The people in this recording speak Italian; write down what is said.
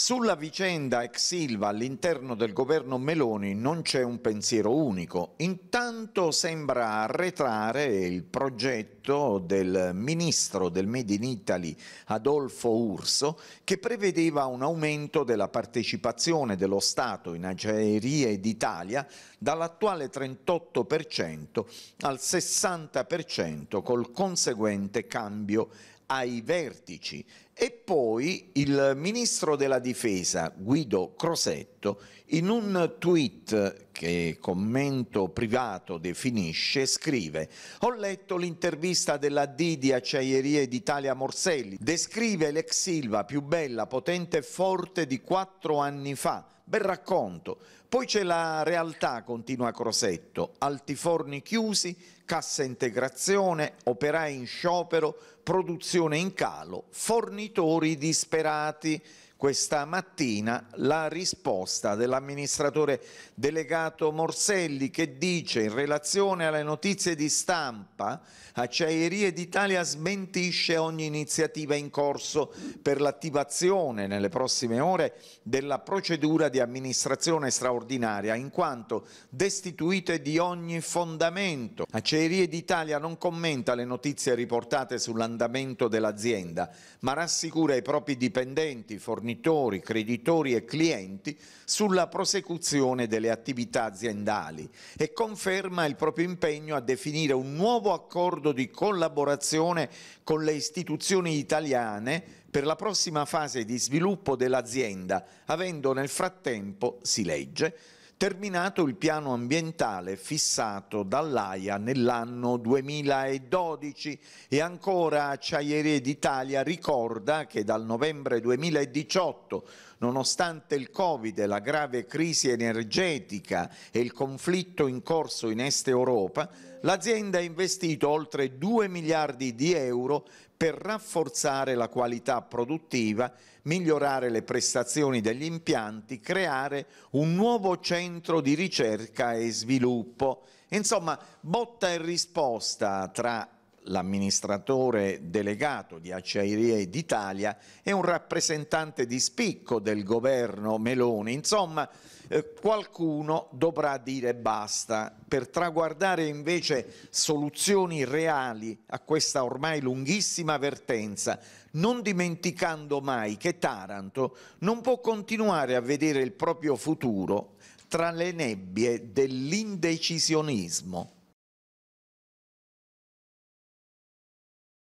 Sulla vicenda ex Silva all'interno del governo Meloni non c'è un pensiero unico. Intanto sembra arretrare il progetto del ministro del Made in Italy Adolfo Urso che prevedeva un aumento della partecipazione dello Stato in acciaierie d'Italia dall'attuale 38% al 60% col conseguente cambio ai vertici e poi il ministro della difesa Guido Crosetto in un tweet che commento privato definisce scrive ho letto l'intervista della D di Acciaierie d'Italia Morselli descrive l'ex Silva più bella, potente e forte di quattro anni fa bel racconto. Poi c'è la realtà, continua Crosetto, altiforni chiusi, cassa integrazione, operai in sciopero, produzione in calo, fornitori disperati questa mattina la risposta dell'amministratore delegato Morselli che dice in relazione alle notizie di stampa Acciaierie d'Italia smentisce ogni iniziativa in corso per l'attivazione nelle prossime ore della procedura di amministrazione straordinaria in quanto destituite di ogni fondamento. Acciaierie d'Italia non commenta le notizie riportate sull'andamento dell'azienda ma rassicura i propri dipendenti, fornitori fornitori, creditori e clienti sulla prosecuzione delle attività aziendali e conferma il proprio impegno a definire un nuovo accordo di collaborazione con le istituzioni italiane per la prossima fase di sviluppo dell'azienda, avendo nel frattempo, si legge, terminato il piano ambientale fissato dall'AIA nell'anno 2012 e ancora Acciaierie d'Italia ricorda che dal novembre 2018 nonostante il Covid, la grave crisi energetica e il conflitto in corso in Est Europa, l'azienda ha investito oltre 2 miliardi di euro per rafforzare la qualità produttiva, migliorare le prestazioni degli impianti, creare un nuovo centro di ricerca e sviluppo. Insomma, botta e risposta tra l'amministratore delegato di Acciaierie d'Italia e un rappresentante di spicco del governo Meloni. Insomma, eh, qualcuno dovrà dire basta. Per traguardare invece soluzioni reali a questa ormai lunghissima vertenza, non dimenticando mai che Taranto non può continuare a vedere il proprio futuro tra le nebbie dell'indecisionismo.